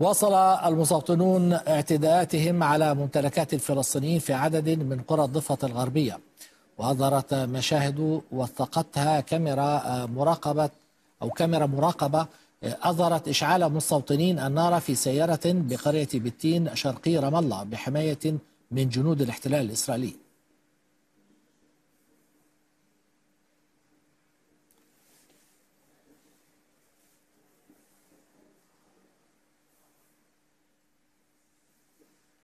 واصل المستوطنون اعتداءاتهم على ممتلكات الفلسطينيين في عدد من قرى الضفة الغربية وأظهرت مشاهد وثقتها كاميرا آه، مراقبة أو كاميرا مراقبة آه، أظهرت إشعال مستوطنين النار في سيارة بقرية بتين شرقي رام الله بحماية من جنود الاحتلال الإسرائيلي